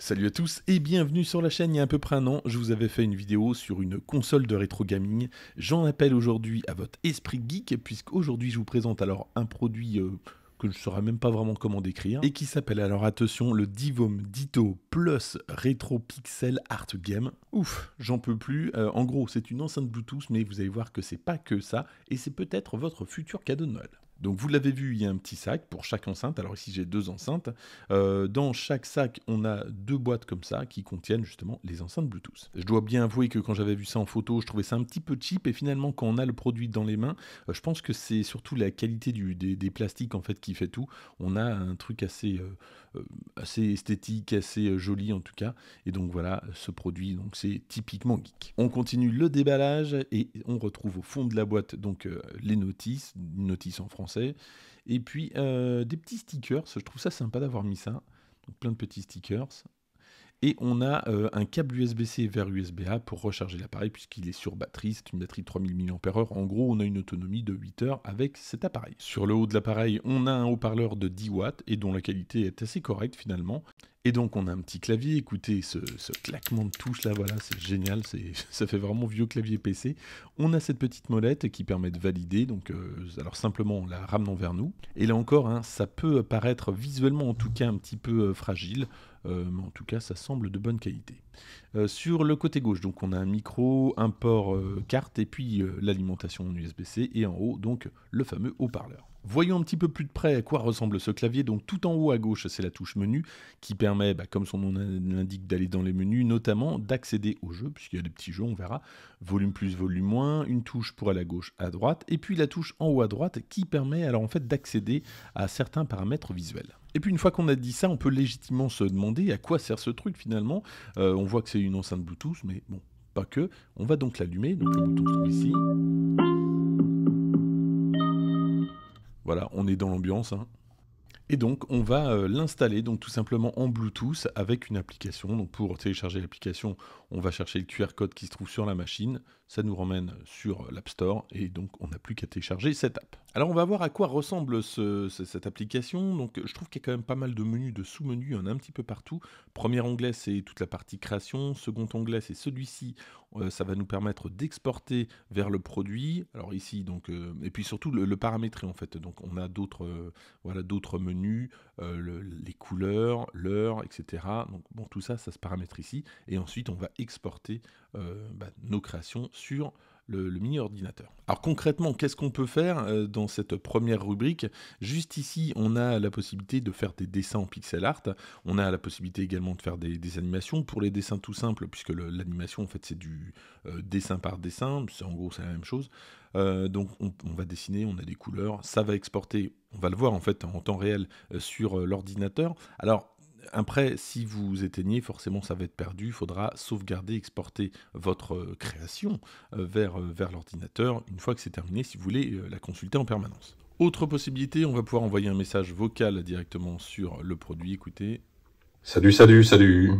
Salut à tous et bienvenue sur la chaîne. Il y a à peu près un an, je vous avais fait une vidéo sur une console de rétro gaming. J'en appelle aujourd'hui à votre esprit geek, puisque aujourd'hui je vous présente alors un produit euh, que je ne saurais même pas vraiment comment décrire, et qui s'appelle alors attention le Divom Dito Plus Retro Pixel Art Game. Ouf, j'en peux plus. Euh, en gros, c'est une enceinte Bluetooth, mais vous allez voir que c'est pas que ça, et c'est peut-être votre futur cadeau de Noël. Donc vous l'avez vu, il y a un petit sac pour chaque enceinte. Alors ici j'ai deux enceintes. Euh, dans chaque sac, on a deux boîtes comme ça qui contiennent justement les enceintes Bluetooth. Je dois bien avouer que quand j'avais vu ça en photo, je trouvais ça un petit peu cheap et finalement quand on a le produit dans les mains, euh, je pense que c'est surtout la qualité des, plastiques en fait qui fait tout. On a un truc assez, euh, assez esthétique, assez joli en tout cas. Et donc voilà, ce produit, donc c'est typiquement geek. On continue le déballage et on retrouve au fond de la boîte donc les notices, notices en français et puis euh, des petits stickers, je trouve ça sympa d'avoir mis ça. plein de petits stickers. Et on a euh, un câble USB-C vers USB-A pour recharger l'appareil puisqu'il est sur batterie, c'est une batterie de 3000 mAh. En gros, on a une autonomie de 8 heures avec cet appareil. Sur le haut de l'appareil, on a un haut-parleur de 10 watts et dont la qualité est assez correcte finalement. Et donc on a un petit clavier, écoutez ce, claquement de touche là, voilà, c'est génial, ça fait vraiment vieux clavier PC. On a cette petite molette qui permet de valider, donc euh, alors simplement la ramenant vers nous. Et là encore, hein, ça peut paraître visuellement en tout cas un petit peu euh, fragile, euh, mais en tout cas ça semble de bonne qualité. sur le côté gauche, donc on a un micro, un port carte et puis l'alimentation en USB-C et en haut donc le fameux haut-parleur. Voyons un petit peu plus de près à quoi ressemble ce clavier. Donc tout en haut à gauche, c'est la touche menu qui permet, bah, comme son nom l'indique, d'aller dans les menus, notamment d'accéder au jeu, puisqu'il y a des petits jeux, on verra. Volume plus, volume moins, une touche pour aller à gauche, à droite, et puis la touche en haut à droite qui permet alors en fait d'accéder à certains paramètres visuels. Et puis une fois qu'on a dit ça, on peut légitimement se demander à quoi sert ce truc finalement. Euh, on voit que c'est une enceinte Bluetooth, mais bon, pas que. On va donc l'allumer. Donc le bouton ici. Voilà, on est dans l'ambiance. Hein. Et donc, on va euh, l'installer donc tout simplement en Bluetooth avec une application. pour télécharger l'application, on va chercher le QR code qui se trouve sur la machine. Ça nous ramène sur l'App Store et donc on n'a plus qu'à télécharger cette app. Alors on va voir à quoi ressemble cette application. Donc je trouve qu'il y a quand même pas mal de menus, de sous-menus, il y en a un petit peu partout. Premier onglet c'est toute la partie création, second onglet c'est celui-ci, euh, ça va nous permettre d'exporter vers le produit. Alors ici donc euh, et puis surtout le, paramétrer en fait. Donc on a d'autres euh, voilà d'autres menus, les couleurs, l'heure, etc. Donc bon tout ça ça se paramètre ici et ensuite on va exporter bah, nos créations sur le, mini-ordinateur. Alors concrètement, qu'est-ce qu'on peut faire euh, dans cette première rubrique Juste ici, on a la possibilité de faire des dessins en pixel art, on a la possibilité également de faire des, animations, pour les dessins tout simples, puisque l'animation en fait c'est du euh, dessin par dessin, c'est en gros c'est la même chose. Euh, donc on, on, va dessiner, on a des couleurs, ça va exporter, on va le voir en fait en temps réel sur l'ordinateur. Alors après, si vous éteignez, forcément ça va être perdu. Il faudra sauvegarder, exporter votre euh, création euh, vers, euh, vers l'ordinateur une fois que c'est terminé, si vous voulez la consulter en permanence. Autre possibilité, on va pouvoir envoyer un message vocal directement sur le produit. Écoutez. Salut, salut, salut.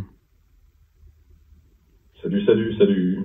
Salut, salut, salut.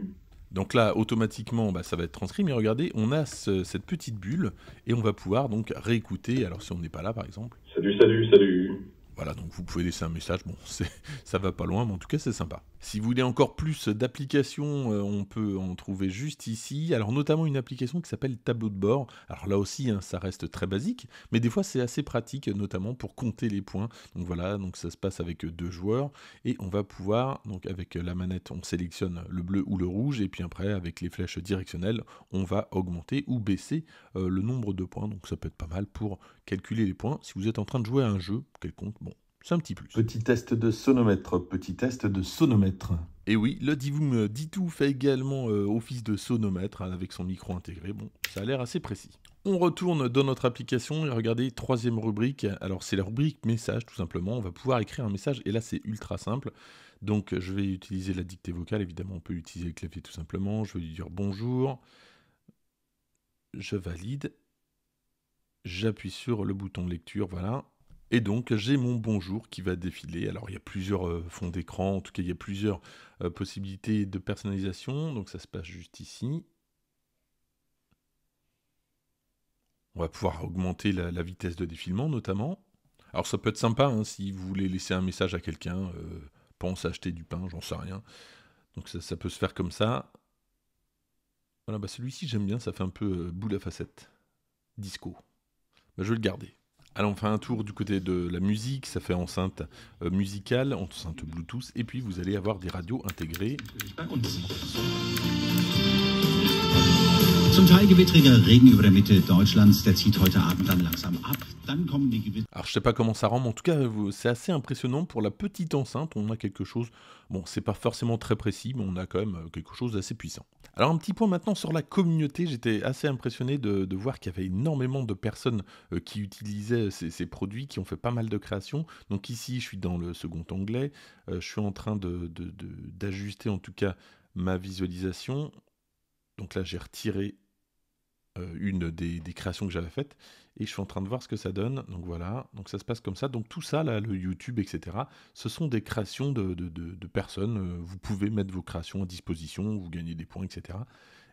Donc là, automatiquement, bah, ça va être transcrit, mais regardez, on a cette petite bulle et on va pouvoir donc réécouter. Alors si on n'est pas là, par exemple. Salut, salut, salut. Voilà, donc vous pouvez laisser un message, bon, ça va pas loin, mais en tout cas c'est sympa. Si vous voulez encore plus d'applications, euh, on peut en trouver juste ici. Alors notamment une application qui s'appelle Tableau de bord. Alors là aussi, hein, ça reste très basique, mais des fois c'est assez pratique, notamment pour compter les points. Donc voilà, donc ça se passe avec deux joueurs et on va pouvoir, donc avec la manette, on sélectionne le bleu ou le rouge et puis après avec les flèches directionnelles, on va augmenter ou baisser euh, le nombre de points. Donc ça peut être pas mal pour calculer les points. Si vous êtes en train de jouer à un jeu quelconque, c'est un petit plus. Petit test de sonomètre, petit test de sonomètre. Et oui, le Divoom d fait également euh, office de sonomètre hein, avec son micro intégré. Bon, ça a l'air assez précis. On retourne dans notre application et regardez, troisième rubrique. Alors, c'est la rubrique message, tout simplement. On va pouvoir écrire un message et là, c'est ultra simple. Donc, je vais utiliser la dictée vocale. Évidemment, on peut utiliser le clavier tout simplement. Je vais lui dire bonjour. Je valide. J'appuie sur le bouton lecture. Voilà. Et donc, j'ai mon bonjour qui va défiler. Alors, il y a plusieurs euh, fonds d'écran, en tout cas, il y a plusieurs euh, possibilités de personnalisation. Donc, ça se passe juste ici. On va pouvoir augmenter la, vitesse de défilement, notamment. Alors, ça peut être sympa, hein, si vous voulez laisser un message à quelqu'un, euh, pense à acheter du pain, j'en sais rien. Donc, ça, peut se faire comme ça. Voilà, bah, celui-ci, j'aime bien, ça fait un peu boule à facette. Disco. Bah, je vais le garder. Alors on fait un tour du côté de la musique, ça fait enceinte euh, musicale, enceinte Bluetooth, et puis vous allez avoir des radios intégrées. Zum Teil je sais pas comment ça rend, mais en tout cas c'est assez impressionnant pour la petite enceinte. On a quelque chose, bon c'est pas forcément très précis, mais on a quand même euh, quelque chose d'assez puissant. Alors un petit point maintenant sur la communauté, j'étais assez impressionné de, voir qu'il y avait énormément de personnes euh, qui utilisaient ces, produits, qui ont fait pas mal de créations. Donc ici je suis dans le second onglet, euh, je suis en train d'ajuster en tout cas ma visualisation. Donc là, j'ai retiré euh, une des, créations que j'avais faites et je suis en train de voir ce que ça donne. Donc voilà, donc ça se passe comme ça. Donc tout ça, là, le YouTube, etc., ce sont des créations de, de personnes. Euh, vous pouvez mettre vos créations à disposition, vous gagnez des points, etc.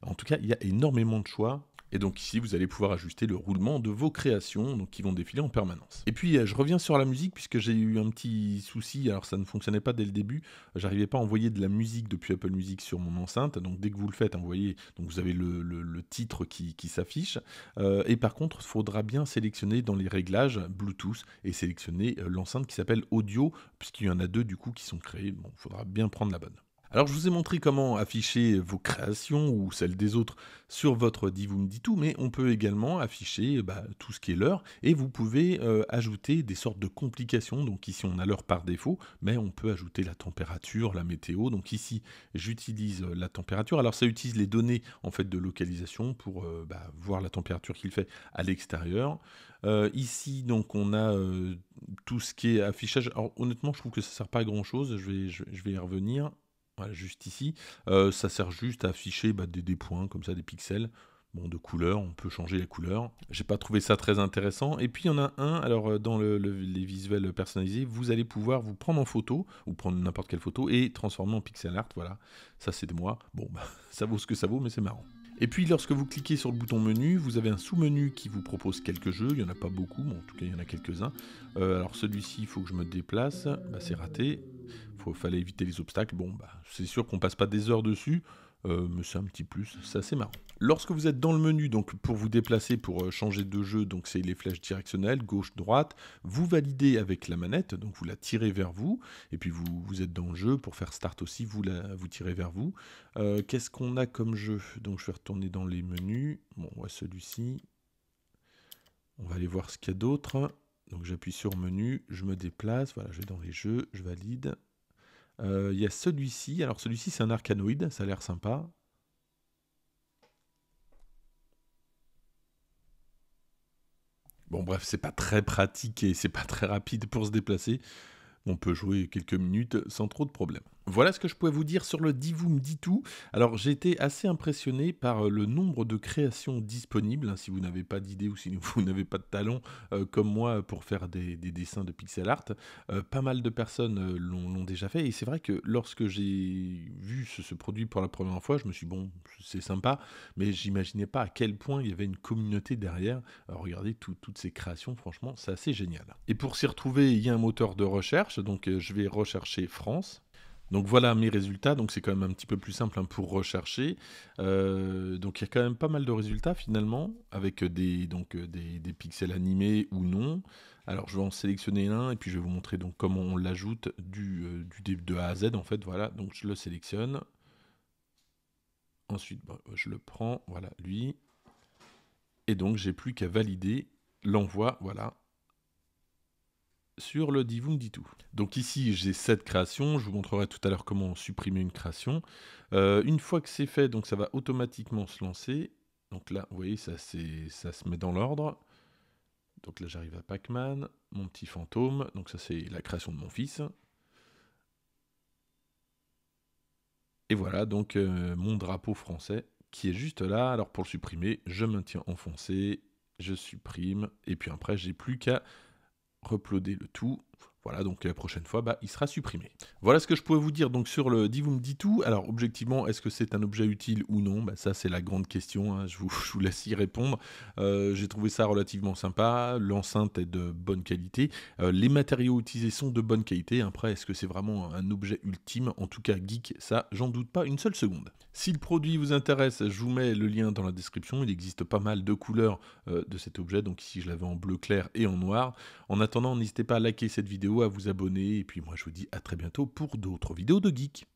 En tout cas, il y a énormément de choix et donc ici, vous allez pouvoir ajuster le roulement de vos créations donc qui vont défiler en permanence. Et puis, euh, je reviens sur la musique puisque j'ai eu un petit souci. Alors, ça ne fonctionnait pas dès le début. J'arrivais pas à envoyer de la musique depuis Apple Music sur mon enceinte. Donc, dès que vous le faites, vous donc vous avez le, titre qui, s'affiche. Euh, et par contre, il faudra bien sélectionner dans les réglages Bluetooth et sélectionner euh, l'enceinte qui s'appelle Audio puisqu'il y en a deux du coup qui sont créées, Bon, il faudra bien prendre la bonne. Alors je vous ai montré comment afficher vos créations ou celles des autres sur votre Divum tout, mais on peut également afficher bah, tout ce qui est l'heure et vous pouvez euh, ajouter des sortes de complications. Donc ici on a l'heure par défaut, mais on peut ajouter la température, la météo. Donc ici j'utilise euh, la température. Alors ça utilise les données en fait de localisation pour euh, bah, voir la température qu'il fait à l'extérieur. ici donc on a tout ce qui est affichage. Alors honnêtement je trouve que ça ne sert pas à grand chose. Je vais, je vais y revenir. Voilà, juste ici. Euh, ça sert juste à afficher bah, des, points, comme ça, des pixels. Bon, de couleur, on peut changer la couleur. J'ai pas trouvé ça très intéressant. Et puis il y en a un, alors euh, dans les visuels personnalisés, vous allez pouvoir vous prendre en photo, ou prendre n'importe quelle photo, et transformer en pixel art. Voilà, ça c'est de moi. Bon, bah, ça vaut ce que ça vaut, mais c'est marrant. Et puis lorsque vous cliquez sur le bouton menu, vous avez un sous-menu qui vous propose quelques jeux, il n'y en a pas beaucoup, mais en tout cas il y en a quelques-uns. Euh, alors celui-ci, il faut que je me déplace, bah, c'est raté, il fallait éviter les obstacles. Bon, bah, c'est sûr qu'on passe pas des heures dessus, euh, mais c'est un petit plus, Ça, c'est marrant. Lorsque vous êtes dans le menu, donc pour vous déplacer, pour euh, changer de jeu, donc c'est les flèches directionnelles, gauche, droite, vous validez avec la manette, donc vous la tirez vers vous, et puis vous, êtes dans le jeu, pour faire start aussi, vous, la, vous tirez vers vous. Euh, qu'est-ce qu'on a comme jeu Donc je vais retourner dans les menus, bon, on voit celui-ci, on va aller voir ce qu'il y a d'autre. Donc j'appuie sur menu, je me déplace, voilà, je vais dans les jeux, je valide. Euh, il y a celui-ci, alors celui-ci c'est un arcanoïde, ça a l'air sympa. Bon bref, c'est pas très pratique et c'est pas très rapide pour se déplacer. On peut jouer quelques minutes sans trop de problèmes. Voilà ce que je pouvais vous dire sur le Divum ». Alors j'ai été assez impressionné par euh, le nombre de créations disponibles. Hein, si vous n'avez pas d'idée ou si vous n'avez pas de talent euh, comme moi pour faire des, dessins de pixel art, euh, pas mal de personnes l'ont déjà fait. Et c'est vrai que lorsque j'ai vu ce, produit pour la première fois, je me suis dit, bon, c'est sympa, mais j'imaginais pas à quel point il y avait une communauté derrière. regardez toutes ces créations, franchement, c'est assez génial. Et pour s'y retrouver, il y a un moteur de recherche. Donc je vais rechercher France. Donc voilà mes résultats, donc c'est quand même un petit peu plus simple hein, pour rechercher. Euh, donc il y a quand même pas mal de résultats finalement, avec des, donc, euh, des, pixels animés ou non. Alors je vais en sélectionner un et puis je vais vous montrer donc comment on l'ajoute du, euh, du, de A à Z en fait. Voilà, donc je le sélectionne. Ensuite, je le prends, voilà, lui. Et donc j'ai plus qu'à valider l'envoi, voilà, sur le Divum tout". Donc ici, j'ai cette création. Je vous montrerai tout à l'heure comment supprimer une création. Euh, une fois que c'est fait, donc ça va automatiquement se lancer. Donc là, vous voyez, ça, ça se met dans l'ordre. Donc là, j'arrive à Pac-Man, mon petit fantôme. Donc ça, c'est la création de mon fils. Et voilà, donc euh, mon drapeau français qui est juste là. Alors pour le supprimer, je maintiens enfoncé, je supprime. Et puis après, j'ai plus qu'à reploader le tout. Voilà, donc la euh, prochaine fois, bah, il sera supprimé. Voilà ce que je pouvais vous dire donc sur le Divum tout Alors, objectivement, est-ce que c'est un objet utile ou non bah, Ça, c'est la grande question. Hein, je, vous, laisse y répondre. Euh, j'ai trouvé ça relativement sympa. L'enceinte est de bonne qualité. Euh, les matériaux utilisés sont de bonne qualité. Après, est-ce que c'est vraiment un objet ultime En tout cas, geek, ça, j'en doute pas une seule seconde. Si le produit vous intéresse, je vous mets le lien dans la description. Il existe pas mal de couleurs de cet objet. Donc, ici, je l'avais en bleu clair et en noir. En attendant, n'hésitez pas à liker cette vidéo à vous abonner, et puis moi je vous dis à très bientôt pour d'autres vidéos de geek.